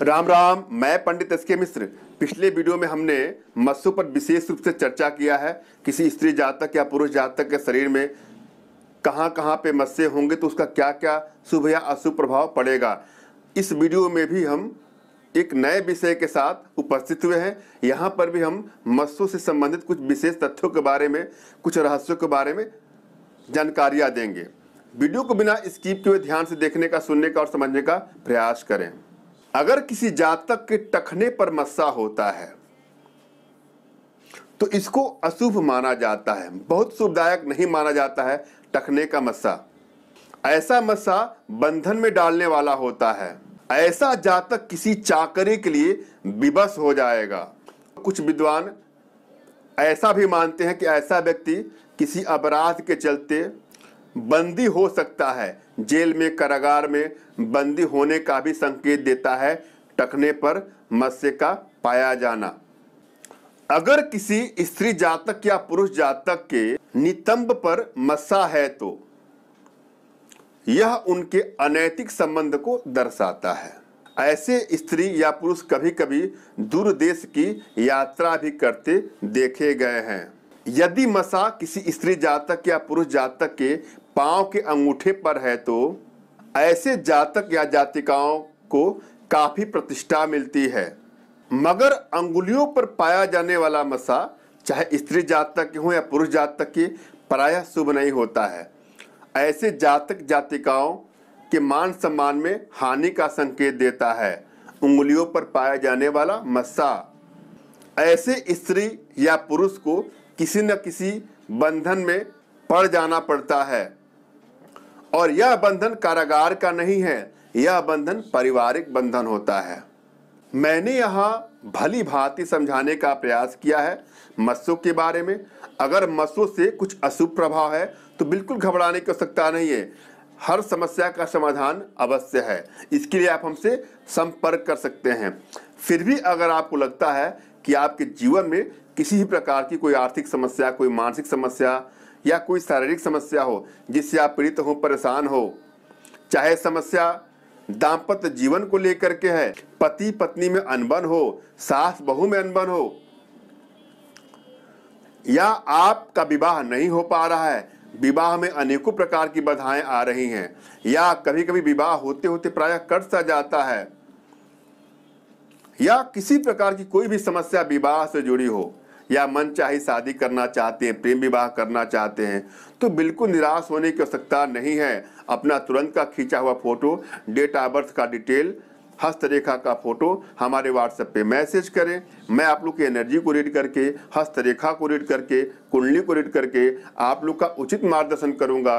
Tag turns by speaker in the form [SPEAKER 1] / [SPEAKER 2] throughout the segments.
[SPEAKER 1] राम राम मैं पंडित एस के मिश्र पिछले वीडियो में हमने मत्स्य पर विशेष रूप से चर्चा किया है किसी स्त्री जातक या पुरुष जातक के शरीर में कहाँ कहाँ पे मत्स्य होंगे तो उसका क्या क्या शुभ या अशुभ प्रभाव पड़ेगा इस वीडियो में भी हम एक नए विषय के साथ उपस्थित हुए हैं यहाँ पर भी हम मत्स्यों से संबंधित कुछ विशेष तथ्यों के बारे में कुछ रहस्यों के बारे में जानकारियाँ देंगे वीडियो को बिना स्कीप किए ध्यान से देखने का सुनने का और समझने का प्रयास करें अगर किसी जातक के टखने पर मस्सा होता है तो इसको अशुभ माना जाता है बहुत शुभदायक नहीं माना जाता है टखने का मस्सा ऐसा मस्सा बंधन में डालने वाला होता है ऐसा जातक किसी चाकरी के लिए विवश हो जाएगा कुछ विद्वान ऐसा भी मानते हैं कि ऐसा व्यक्ति किसी अपराध के चलते बंदी हो सकता है जेल में कारागार में बंदी होने का भी संकेत देता है टकने पर मत्स्य का पाया जाना अगर किसी स्त्री जातक या पुरुष जातक के नितंब पर मसा है तो यह उनके अनैतिक संबंध को दर्शाता है ऐसे स्त्री या पुरुष कभी कभी दूर देश की यात्रा भी करते देखे गए हैं यदि मसा किसी स्त्री जातक या पुरुष जातक के पांव के अंगूठे पर है तो ऐसे जातक या जातिकाओं को काफी प्रतिष्ठा मिलती है मगर अंगुलियों पर पाया जाने वाला मसा चाहे स्त्री जातक के हो या पुरुष जातक के प्राय शुभ नहीं होता है ऐसे जातक जातिकाओं के मान सम्मान में हानि का संकेत देता है उंगलियों पर पाया जाने वाला मसा ऐसे स्त्री या पुरुष को किसी न किसी बंधन में पड़ जाना पड़ता है और यह बंधन कारागार का नहीं है यह बंधन पारिवारिक बंधन होता है मैंने यहाँ भली भांति समझाने का प्रयास किया है मस्सु के बारे में अगर मस्सु से कुछ अशुभ प्रभाव है तो बिल्कुल घबराने की आवश्यकता नहीं है हर समस्या का समाधान अवश्य है इसके लिए आप हमसे संपर्क कर सकते हैं फिर भी अगर आपको लगता है कि आपके जीवन में किसी भी प्रकार की कोई आर्थिक समस्या कोई मानसिक समस्या या कोई शारीरिक समस्या हो जिससे आप पीड़ित हो परेशान हो चाहे समस्या दाम्पत्य जीवन को लेकर के है पति पत्नी में अनबन हो सास बहू में अनबन हो या आपका विवाह नहीं हो पा रहा है विवाह में अनेकों प्रकार की बाधाएं आ रही हैं या कभी कभी विवाह होते होते प्रायः कट सा जाता है या किसी प्रकार की कोई भी समस्या विवाह से जुड़ी हो या मन चाहे शादी करना चाहते हैं प्रेम विवाह करना चाहते हैं तो बिल्कुल निराश होने की आवश्यकता नहीं है अपना तुरंत का खींचा हुआ फोटो डेट ऑफ बर्थ का डिटेल हस्तरेखा का फोटो हमारे व्हाट्सएप पे मैसेज करें मैं आप लोग की एनर्जी को रीड करके हस्तरेखा को रीड करके कुंडली को रीड करके आप लोग का उचित मार्गदर्शन करूंगा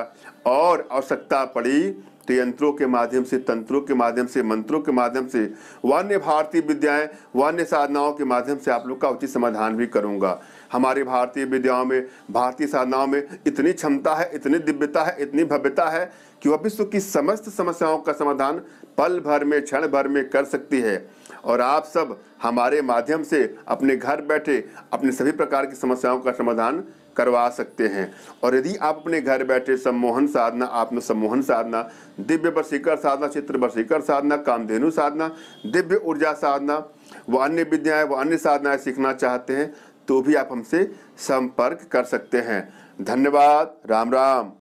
[SPEAKER 1] और आवश्यकता पड़ी तो यंत्रों के माध्यम से तंत्रों के माध्यम से मंत्रों के माध्यम से वान्य भारतीय विद्याएं वान्य साधनाओं के माध्यम से आप लोग का उचित समाधान भी करूंगा हमारे भारतीय विद्याओं में भारतीय साधनाओं में इतनी क्षमता है इतनी दिव्यता है इतनी भव्यता है कि वह विश्व की समस्त समस्याओं का समाधान पल भर में क्षण भर में कर सकती है और आप सब हमारे माध्यम से अपने घर बैठे अपने सभी प्रकार की समस्याओं का समाधान करवा सकते हैं और यदि आप अपने घर बैठे सम्मोहन साधना आत्म सम्मोहन साधना दिव्य वसीकर साधना चित्र वसीकर साधना कामधेनु साधना दिव्य ऊर्जा साधना व अन्य विद्याएं व अन्य साधनाएं सीखना चाहते हैं तो भी आप हमसे संपर्क कर सकते हैं धन्यवाद राम राम